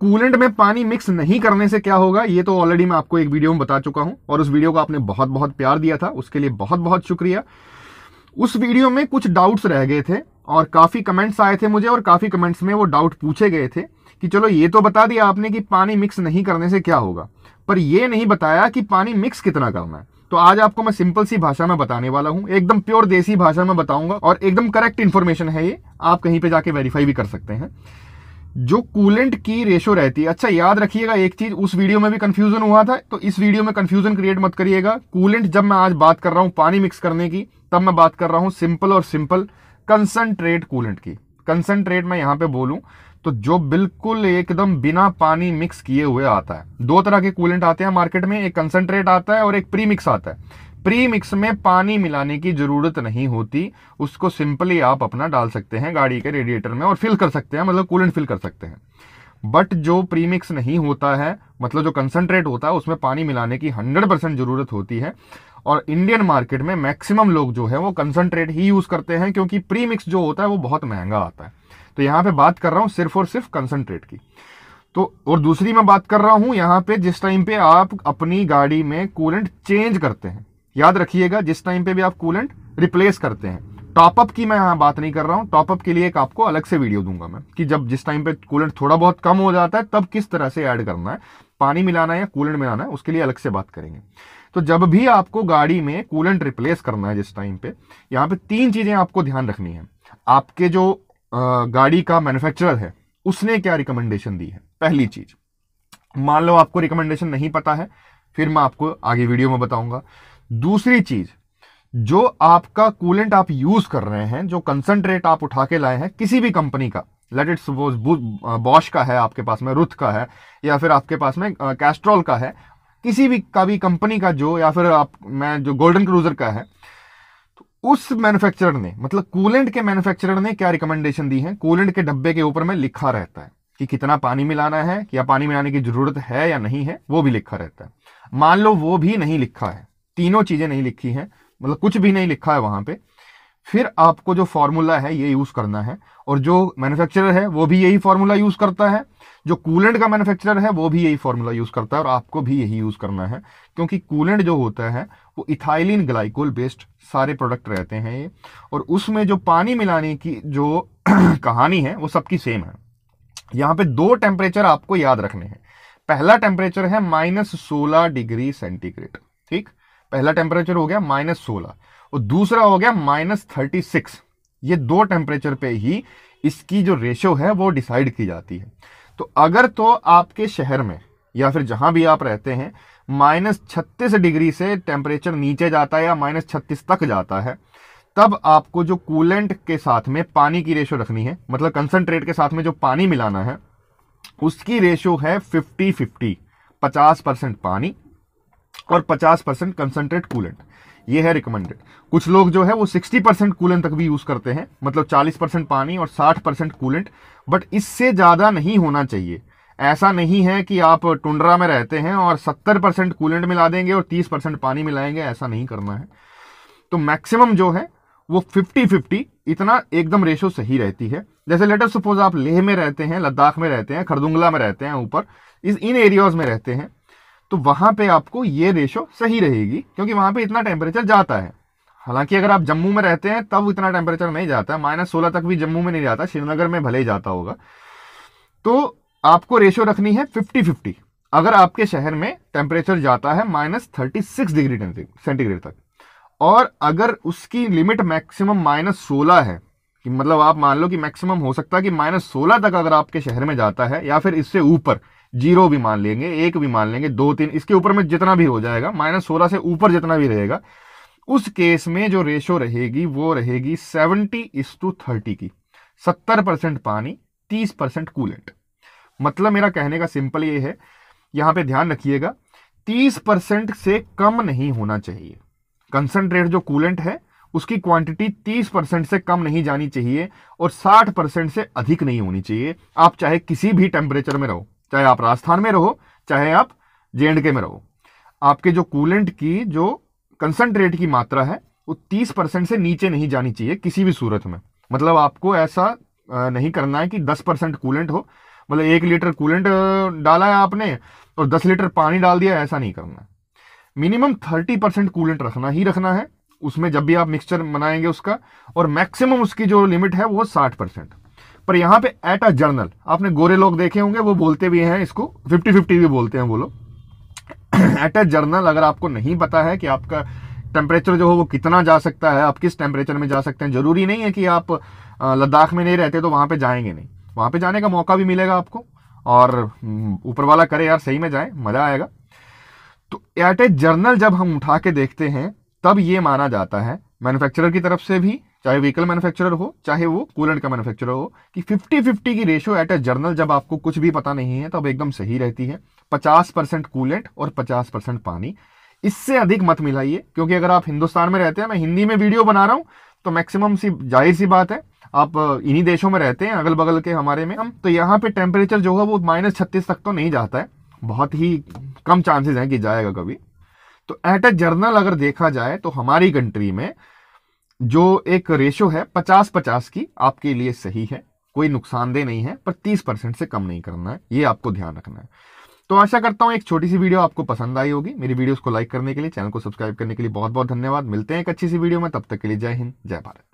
coolant में पानी mix नहीं करने से क्या होगा ये तो ऑलरेडी मैं आपको एक वीडियो में बता चुका हूं और उस वीडियो को आपने बहुत बहुत प्यार दिया था उसके लिए बहुत बहुत शुक्रिया उस वीडियो में कुछ डाउट्स रह गए थे और काफ़ी कमेंट्स आए थे मुझे और काफ़ी कमेंट्स में वो डाउट पूछे गए थे कि चलो ये तो बता दिया आपने कि पानी मिक्स नहीं करने से क्या होगा पर ये नहीं बताया कि पानी मिक्स कितना करना है तो आज आपको मैं सिंपल सी भाषा में बताने वाला हूँ एकदम प्योर देसी भाषा में बताऊंगा और एकदम करेक्ट इन्फॉर्मेशन है ये आप कहीं पे जाके वेरीफाई भी कर सकते हैं जो कूलेंट की रेशो रहती है अच्छा याद रखिएगा एक चीज उस वीडियो में भी कंफ्यूजन हुआ था तो इस वीडियो में कंफ्यूजन क्रिएट मत करिएगा कूलेंट जब मैं आज बात कर रहा हूं पानी मिक्स करने की तब मैं बात कर रहा हूं सिंपल और सिंपल कंसनट्रेट कूलेंट की कंसनट्रेट मैं यहां पे बोलूं तो जो बिल्कुल एकदम बिना पानी मिक्स किए हुए आता है दो तरह के कूलेंट आते हैं मार्केट में एक कंसनट्रेट आता है और एक प्री मिक्स आता है प्री मिक्स में पानी मिलाने की जरूरत नहीं होती उसको सिंपली आप अपना डाल सकते हैं गाड़ी के रेडिएटर में और फिल कर सकते हैं मतलब कूलेंट फिल कर सकते हैं बट जो प्रीमिक्स नहीं होता है मतलब जो कंसनट्रेट होता है उसमें पानी मिलाने की 100 परसेंट ज़रूरत होती है और इंडियन मार्केट में मैक्सिमम लोग जो है वो कंसनट्रेट ही यूज़ करते हैं क्योंकि प्रीमिक्स जो होता है वो बहुत महंगा आता है तो यहाँ पे बात कर रहा हूँ सिर्फ और सिर्फ कंसनट्रेट की तो और दूसरी मैं बात कर रहा हूँ यहाँ पे जिस टाइम पे आप अपनी गाड़ी में कूलेंट चेंज करते हैं याद रखिएगा जिस टाइम पे भी आप कूलेंट रिप्लेस करते हैं टॉपअप की मैं यहां बात नहीं कर रहा हूं टॉपअप के लिए एक आपको अलग से वीडियो दूंगा मैं कि जब जिस टाइम पे कूलेंट थोड़ा बहुत कम हो जाता है तब किस तरह से ऐड करना है पानी मिलाना है या कूलेंट मिलाना है उसके लिए अलग से बात करेंगे तो जब भी आपको गाड़ी में कूलेंट रिप्लेस करना है जिस टाइम पे यहाँ पे तीन चीज़ें आपको ध्यान रखनी है आपके जो गाड़ी का मैन्युफैक्चरर है उसने क्या रिकमेंडेशन दी है पहली चीज़ मान लो आपको रिकमेंडेशन नहीं पता है फिर मैं आपको आगे वीडियो में बताऊंगा दूसरी चीज जो आपका कूलेंट आप यूज कर रहे हैं जो कंसंट्रेट आप उठा के लाए हैं किसी भी कंपनी का लेट इट सपोज बॉश का है आपके पास में रुथ का है या फिर आपके पास में कैस्ट्रॉल का है किसी भी का भी कंपनी का जो या फिर आप मैं जो गोल्डन क्रूजर का है तो उस मैन्युफैक्चरर ने मतलब कूलेंट के मैन्युफैक्चरर ने क्या रिकमेंडेशन दी है कूलेंट के डब्बे के ऊपर में लिखा रहता है कि कितना पानी मिलाना है या पानी मिलाने की जरूरत है या नहीं है वो भी लिखा रहता है मान लो वो भी नहीं लिखा है तीनों चीजें नहीं लिखी हैं मतलब कुछ भी नहीं लिखा है वहां पे फिर आपको जो फॉर्मूला है ये यूज करना है और जो मैन्युफैक्चरर है वो भी यही फॉर्मूला यूज करता है जो कूलेंट का मैन्युफैक्चरर है वो भी यही फॉर्मूला यूज करता है और आपको भी यही यूज करना है क्योंकि कूलेंट जो होता है वो इथाइलिन ग्लाइकोल बेस्ड सारे प्रोडक्ट रहते हैं ये और उसमें जो पानी मिलाने की जो कहानी है वो सबकी सेम है यहाँ पे दो टेम्परेचर आपको याद रखने हैं पहला टेम्परेचर है माइनस सोलह डिग्री सेंटीग्रेड ठीक पहला टेम्परेचर हो गया माइनस सोलह और दूसरा हो गया माइनस थर्टी सिक्स ये दो टेम्परेचर पे ही इसकी जो रेशियो है वो डिसाइड की जाती है तो अगर तो आपके शहर में या फिर जहां भी आप रहते हैं माइनस छत्तीस डिग्री से टेम्परेचर नीचे जाता है या माइनस छत्तीस तक जाता है तब आपको जो कूलेंट के साथ में पानी की रेशो रखनी है मतलब कंसनट्रेट के साथ में जो पानी मिलाना है उसकी रेशो है फिफ्टी फिफ्टी पचास परसेंट पानी और 50 परसेंट कंसनट्रेट कूलेंट ये है रिकमेंडेड कुछ लोग जो है वो 60 परसेंट कूलेंट तक भी यूज करते हैं मतलब 40 परसेंट पानी और 60 परसेंट कूलेंट बट इससे ज़्यादा नहीं होना चाहिए ऐसा नहीं है कि आप टुंडरा में रहते हैं और 70 परसेंट कूलेंट मिला देंगे और 30 परसेंट पानी मिलाएंगे ऐसा नहीं करना है तो मैक्सिमम जो है वो 50-50 इतना एकदम रेशो सही रहती है जैसे लेटर सपोज आप लेह में रहते हैं लद्दाख में रहते हैं खरदुंगला में रहते हैं ऊपर इस इन एरियाज में रहते हैं तो वहां पे आपको ये रेशो सही रहेगी क्योंकि वहां पे इतना टेम्परेचर जाता है हालांकि अगर आप जम्मू में रहते हैं तब इतना टेम्परेचर नहीं जाता है माइनस सोलह तक भी जम्मू में नहीं जाता श्रीनगर में भले ही जाता होगा तो आपको रेशो रखनी है फिफ्टी फिफ्टी अगर आपके शहर में टेम्परेचर जाता है minus thirty six degree centigrade तक और अगर उसकी लिमिट मैक्सिमम माइनस सोलह है कि मतलब आप मान लो कि मैक्सिमम हो सकता है कि माइनस सोलह तक अगर आपके शहर में जाता है या फिर इससे ऊपर जीरो भी मान लेंगे एक भी मान लेंगे दो तीन इसके ऊपर में जितना भी हो जाएगा माइनस सोलह से ऊपर जितना भी रहेगा उस केस में जो रेशो रहेगी वो रहेगी सेवनटी इस टू थर्टी की सत्तर परसेंट पानी तीस परसेंट कूलेंट मतलब मेरा कहने का सिंपल ये है यहां पे ध्यान रखिएगा तीस परसेंट से कम नहीं होना चाहिए कंसनट्रेट जो कूलेंट है उसकी क्वांटिटी 30 परसेंट से कम नहीं जानी चाहिए और 60 परसेंट से अधिक नहीं होनी चाहिए आप चाहे किसी भी टेम्परेचर में रहो चाहे आप राजस्थान में रहो चाहे आप जे में रहो आपके जो कूलेंट की जो कंसनट्रेट की मात्रा है वो 30 परसेंट से नीचे नहीं जानी चाहिए किसी भी सूरत में मतलब आपको ऐसा नहीं करना है कि 10 परसेंट कूलेंट हो मतलब एक लीटर कूलेंट डाला है आपने और 10 लीटर पानी डाल दिया ऐसा नहीं करना मिनिमम 30 परसेंट कूलेंट रखना ही रखना है उसमें जब भी आप मिक्सचर बनाएंगे उसका और मैक्सिमम उसकी जो लिमिट है वो साठ परसेंट पर यहाँ पे एट अ जर्नल आपने गोरे लोग देखे होंगे वो बोलते भी हैं इसको फिफ्टी फिफ्टी भी बोलते हैं वो लोग एट अ जर्नल अगर आपको नहीं पता है कि आपका टेम्परेचर जो हो वो कितना जा सकता है आप किस टेम्परेचर में जा सकते हैं ज़रूरी नहीं है कि आप लद्दाख में नहीं रहते तो वहां पर जाएंगे नहीं वहां पर जाने का मौका भी मिलेगा आपको और हम्म, ऊपर वाला करे यार सही में जाए मज़ा आएगा तो एट ए जर्नल जब हम उठा के देखते हैं तब ये माना जाता है मैन्युफैक्चरर की तरफ से भी चाहे व्हीकल मैन्युफैक्चरर हो चाहे वो कूलेंट का मैन्युफैक्चरर हो कि 50 50 की रेशियो एट अ जर्नल जब आपको कुछ भी पता नहीं है तब तो एकदम सही रहती है 50 परसेंट कूलेंट और 50 परसेंट पानी इससे अधिक मत मिलाइए क्योंकि अगर आप हिंदुस्तान में रहते हैं मैं हिंदी में वीडियो बना रहा हूँ तो मैक्सिमम सी जाहिर सी बात है आप इन्हीं देशों में रहते हैं अगल बगल के हमारे में हम तो यहाँ पे टेम्परेचर जो है वो माइनस छत्तीस तक तो नहीं जाता है बहुत ही कम चांसेस हैं कि जाएगा कभी तो एट अ जर्नल अगर देखा जाए तो हमारी कंट्री में जो एक रेशो है पचास पचास की आपके लिए सही है कोई नुकसानदेह नहीं है पर तीस परसेंट से कम नहीं करना है ये आपको ध्यान रखना है तो आशा करता हूँ एक छोटी सी वीडियो आपको पसंद आई होगी मेरी वीडियोस को लाइक करने के लिए चैनल को सब्सक्राइब करने के लिए बहुत बहुत धन्यवाद मिलते हैं एक अच्छी सी वीडियो में तब तक के लिए जय हिंद जय भारत